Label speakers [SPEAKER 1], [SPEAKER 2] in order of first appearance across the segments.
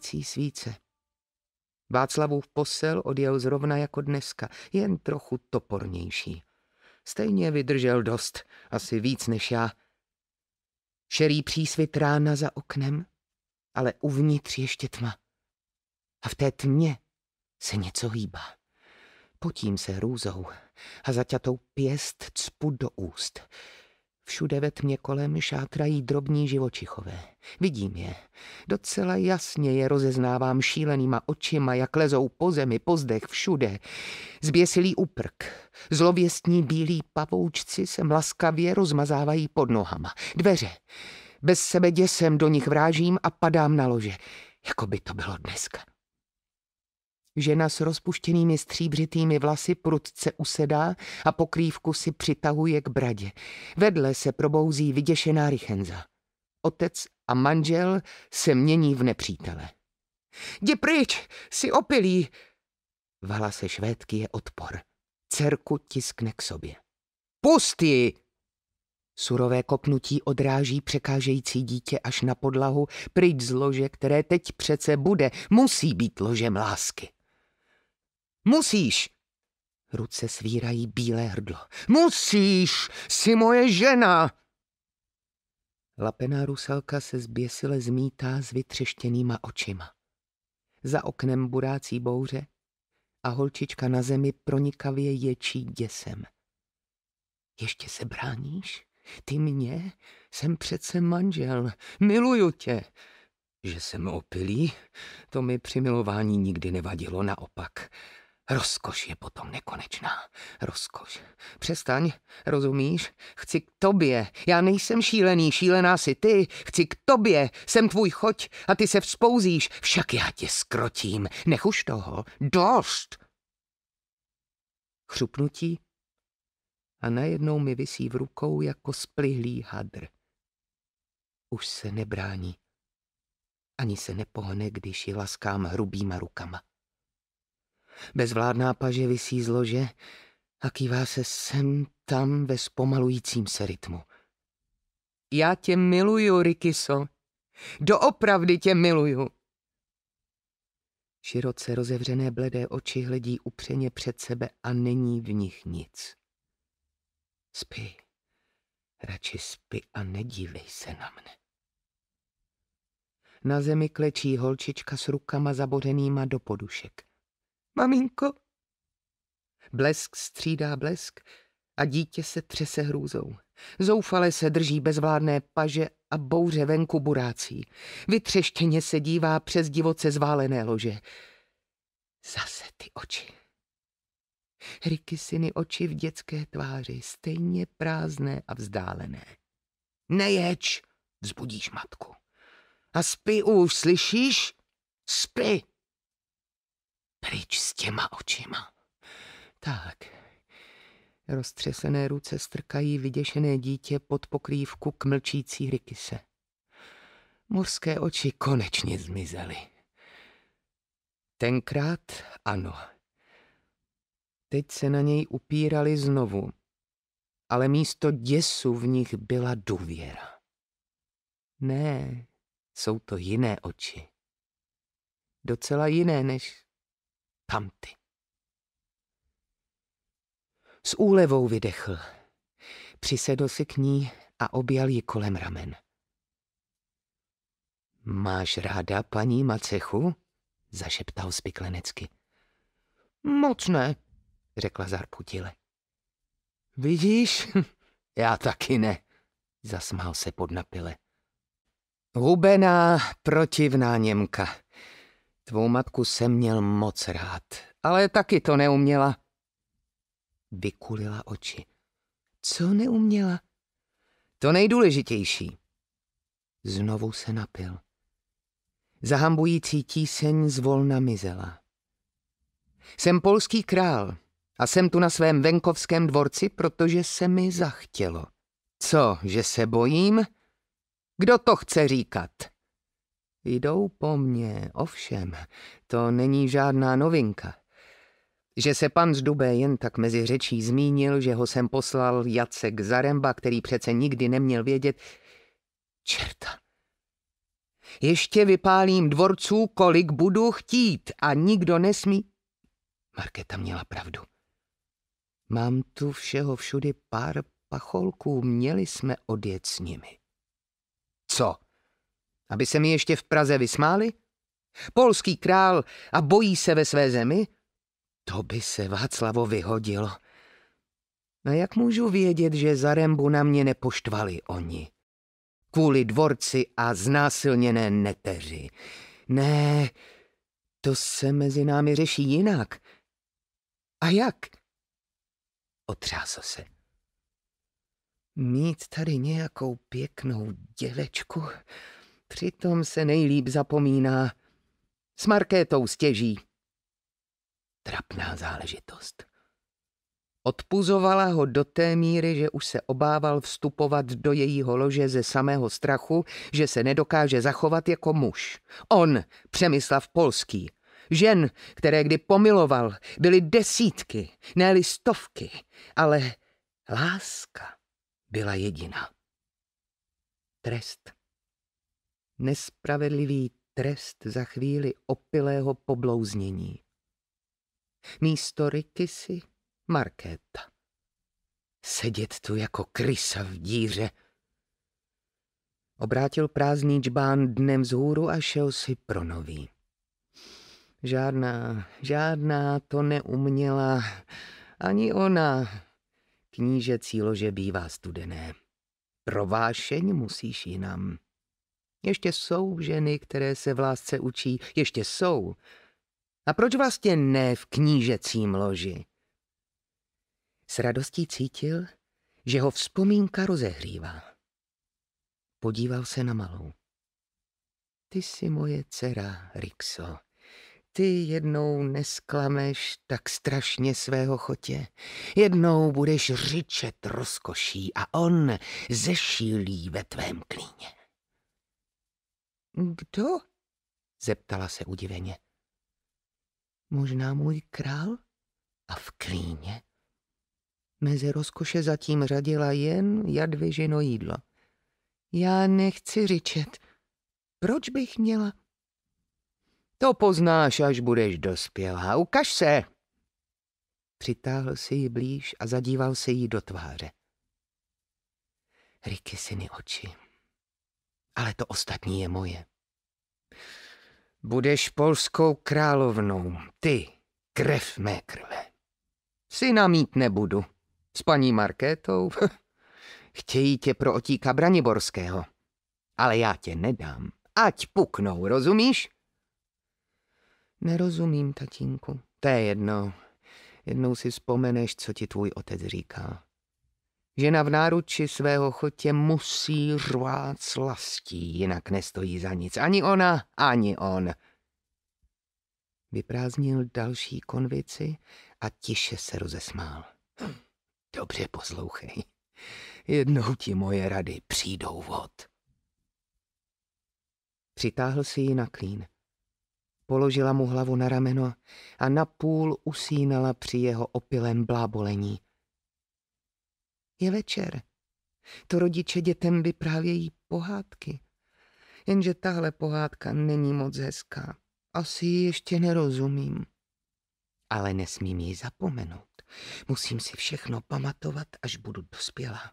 [SPEAKER 1] hořící svíce. Václavův posel odjel zrovna jako dneska, jen trochu topornější. Stejně vydržel dost, asi víc než já. Šerý přísvit rána za oknem, ale uvnitř ještě tma. A v té tmě se něco hýbá. Potím se hrůzou a zaťatou pěst cpu do úst. Všude ve tmě kolem šátrají drobní živočichové. Vidím je. Docela jasně je rozeznávám šílenýma očima, jak lezou po zemi, po zdech, všude. Zběsilý uprk. Zlověstní bílí pavoučci se mlaskavě rozmazávají pod nohama. Dveře. Bez sebe děsem do nich vrážím a padám na lože. Jako by to bylo dneska. Žena s rozpuštěnými stříbřitými vlasy prudce usedá a pokrývku si přitahuje k bradě. Vedle se probouzí vyděšená Richenza. Otec a manžel se mění v nepřítele. Jdi pryč, si opilí! V hlase švédky je odpor. Cerku tiskne k sobě. Pust ji! Surové kopnutí odráží překážející dítě až na podlahu, pryč z lože, které teď přece bude, musí být ložem lásky. Musíš! Ruce svírají bílé hrdlo. Musíš! Jsi moje žena! Lapená rusalka se zběsile zmítá s vytřeštěnýma očima. Za oknem burácí bouře a holčička na zemi pronikavě ječí děsem. Ještě se bráníš? Ty mě? Jsem přece manžel. Miluju tě. Že jsem opilý? To mi při milování nikdy nevadilo, naopak. Rozkoš je potom nekonečná. Rozkoš. Přestaň, rozumíš? Chci k tobě. Já nejsem šílený, šílená si ty. Chci k tobě. Jsem tvůj choť a ty se vzpouzíš. Však já tě skrotím. Nech už toho. Dost! Chřupnutí a najednou mi visí v rukou jako splihlý hadr. Už se nebrání. Ani se nepohne, když ji laskám hrubýma rukama. Bezvládná paže vysí z lože a kývá se sem tam ve zpomalujícím se rytmu. Já tě miluju, Rikiso. Doopravdy tě miluju. Široce rozevřené bledé oči hledí upřeně před sebe a není v nich nic. Spí. Radši spí a nedívej se na mne. Na zemi klečí holčička s rukama zabořenýma do podušek. Maminko. Blesk střídá blesk a dítě se třese hrůzou. Zoufale se drží bezvládné paže a bouře venku burácí. Vytřeštěně se dívá přes divoce zválené lože. Zase ty oči. Riky syny oči v dětské tváři, stejně prázdné a vzdálené. Neječ, vzbudíš matku. A spí už, slyšíš? Spí! Pryč s těma očima. Tak. Roztřesené ruce strkají vyděšené dítě pod pokrývku k mlčící rykise. Morské oči konečně zmizely. Tenkrát ano. Teď se na něj upírali znovu, ale místo děsu v nich byla důvěra. Ne, jsou to jiné oči. Docela jiné než tamty. S úlevou vydechl. Přisedl si k ní a objal ji kolem ramen. Máš ráda paní Macechu? zašeptal spiklenecky. Moc ne, řekla zarputile. Vidíš, já taky ne, zasmál se podnapile. Hubená, protivná Němka. Tvou matku jsem měl moc rád, ale taky to neuměla. Vykulila oči. Co neuměla? To nejdůležitější. Znovu se napil. Zahambující tíseň zvolna mizela. Jsem polský král a jsem tu na svém venkovském dvorci, protože se mi zachtělo. Co, že se bojím? Kdo to chce říkat? Jdou po mně, ovšem, to není žádná novinka. Že se pan Zdubé jen tak mezi řečí zmínil, že ho sem poslal Jacek Zaremba, který přece nikdy neměl vědět. Čerta. Ještě vypálím dvorců, kolik budu chtít a nikdo nesmí. Markéta měla pravdu. Mám tu všeho všudy pár pacholků, měli jsme odjet s nimi. Co? Aby se mi ještě v Praze vysmáli? Polský král a bojí se ve své zemi? To by se Václavo vyhodilo. A no jak můžu vědět, že za Rembu na mě nepoštvali oni? Kvůli dvorci a znásilněné neteři. Ne, to se mezi námi řeší jinak. A jak? Otřásl se. Mít tady nějakou pěknou děvečku... Přitom se nejlíp zapomíná. S Markétou stěží. Trapná záležitost. Odpuzovala ho do té míry, že už se obával vstupovat do jejího lože ze samého strachu, že se nedokáže zachovat jako muž. On, Přemyslav Polský, žen, které kdy pomiloval, byly desítky, ne stovky, ale láska byla jediná. Trest nespravedlivý trest za chvíli opilého poblouznění. Místo si Markéta. Sedět tu jako krysa v díře. Obrátil prázdný čbán dnem vzhůru a šel si pro nový. Žádná, žádná to neuměla, ani ona. Kníže cílože bývá studené. Provášeň musíš jinam. Ještě jsou ženy, které se v lásce učí, ještě jsou. A proč vlastně ne v knížecím loži? S radostí cítil, že ho vzpomínka rozehřívá. Podíval se na malou. Ty jsi moje dcera, Rixo. Ty jednou nesklameš tak strašně svého chotě. Jednou budeš řičet rozkoší a on zešílí ve tvém klíně. Kdo? zeptala se udiveně. Možná můj král? A v klíně? Mezi rozkoše zatím řadila jen jadvěženo jídlo. Já nechci řičet. Proč bych měla? To poznáš, až budeš dospělá. Ukaž se! Přitáhl si ji blíž a zadíval se jí do tváře. Riky si oči ale to ostatní je moje. Budeš polskou královnou, ty, krev mé krve. Syna mít nebudu. S paní Markétou? Chtějí tě pro otíka Braniborského. Ale já tě nedám. Ať puknou, rozumíš? Nerozumím, tatínku. To je jedno. Jednou si vzpomeneš, co ti tvůj otec říkal. Žena v náruči svého chotě musí řvát slastí, jinak nestojí za nic. Ani ona, ani on. Vyprázdnil další konvici a tiše se rozesmál. Dobře poslouchej. Jednou ti moje rady přijdou vod. Přitáhl si ji na klín. Položila mu hlavu na rameno a napůl usínala při jeho opilém blábolení. Je večer. To rodiče dětem vyprávějí pohádky. Jenže tahle pohádka není moc hezká. Asi ji ještě nerozumím. Ale nesmím ji zapomenout. Musím si všechno pamatovat, až budu dospělá.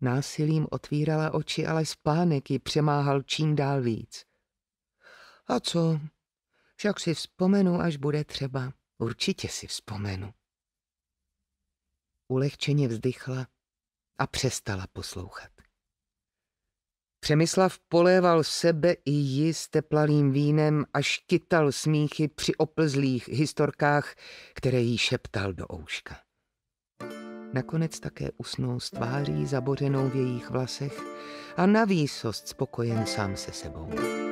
[SPEAKER 1] Násilím otvírala oči, ale spánek ji přemáhal čím dál víc. A co? Však si vzpomenu, až bude třeba. Určitě si vzpomenu ulehčeně vzdychla a přestala poslouchat. Přemyslav poléval sebe i ji s teplalým vínem a škytal smíchy při oplzlých historkách, které jí šeptal do ouška. Nakonec také usnul s tváří zabořenou v jejich vlasech a na výsost spokojen sám se sebou.